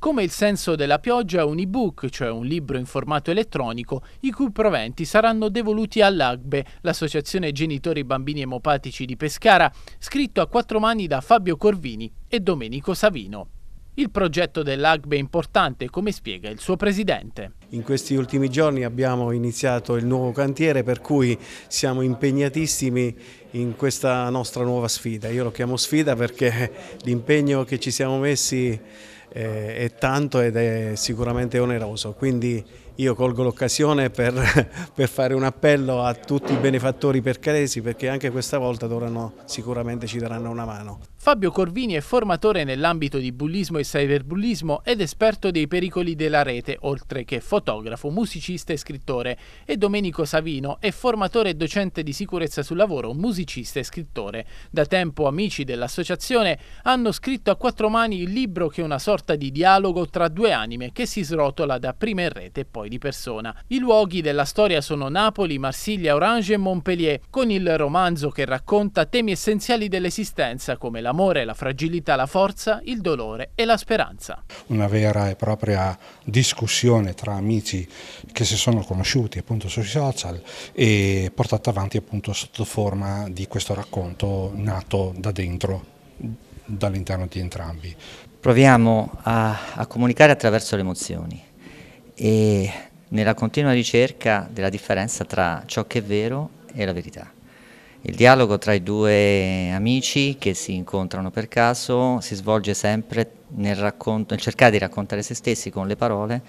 Come Il senso della pioggia è un ebook, cioè un libro in formato elettronico, i cui proventi saranno devoluti all'AGBE, l'Associazione Genitori Bambini Emopatici di Pescara, scritto a quattro mani da Fabio Corvini e Domenico Savino. Il progetto dell'AGBE è importante, come spiega il suo presidente. In questi ultimi giorni abbiamo iniziato il nuovo cantiere per cui siamo impegnatissimi in questa nostra nuova sfida. Io lo chiamo sfida perché l'impegno che ci siamo messi eh, è tanto ed è sicuramente oneroso. Quindi io colgo l'occasione per, per, fare un appello a tutti i benefattori percalesi perché anche questa volta dovranno, sicuramente ci daranno una mano. Fabio Corvini è formatore nell'ambito di bullismo e cyberbullismo ed esperto dei pericoli della rete, oltre che fotografo, musicista e scrittore. E Domenico Savino è formatore e docente di sicurezza sul lavoro, musicista e scrittore. Da tempo amici dell'associazione hanno scritto a quattro mani il libro che una sorta sorta di dialogo tra due anime che si srotola da prima in rete e poi di persona. I luoghi della storia sono Napoli, Marsiglia, Orange e Montpellier, con il romanzo che racconta temi essenziali dell'esistenza come l'amore, la fragilità, la forza, il dolore e la speranza. Una vera e propria discussione tra amici che si sono conosciuti appunto sui social e portata avanti appunto sotto forma di questo racconto nato da dentro dall'interno di entrambi. Proviamo a, a comunicare attraverso le emozioni e nella continua ricerca della differenza tra ciò che è vero e la verità. Il dialogo tra i due amici che si incontrano per caso si svolge sempre nel, racconto, nel cercare di raccontare se stessi con le parole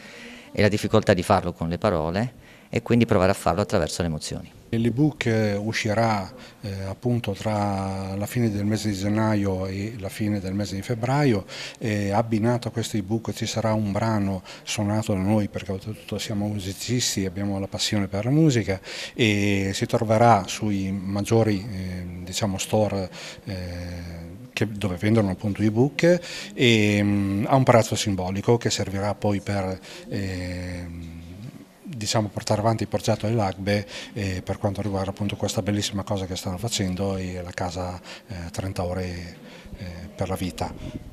e la difficoltà di farlo con le parole e quindi provare a farlo attraverso le emozioni. L'ebook eh, uscirà eh, appunto tra la fine del mese di gennaio e la fine del mese di febbraio e abbinato a questo ebook ci sarà un brano suonato da noi perché oltretutto siamo musicisti, abbiamo la passione per la musica e si troverà sui maggiori eh, diciamo store eh, dove vendono appunto ebook e mh, mm, a un prezzo simbolico che servirà poi per eh, diciamo, portare avanti il progetto dell'Agbe eh, per quanto riguarda appunto questa bellissima cosa che stanno facendo e la casa eh, 30 ore eh, per la vita.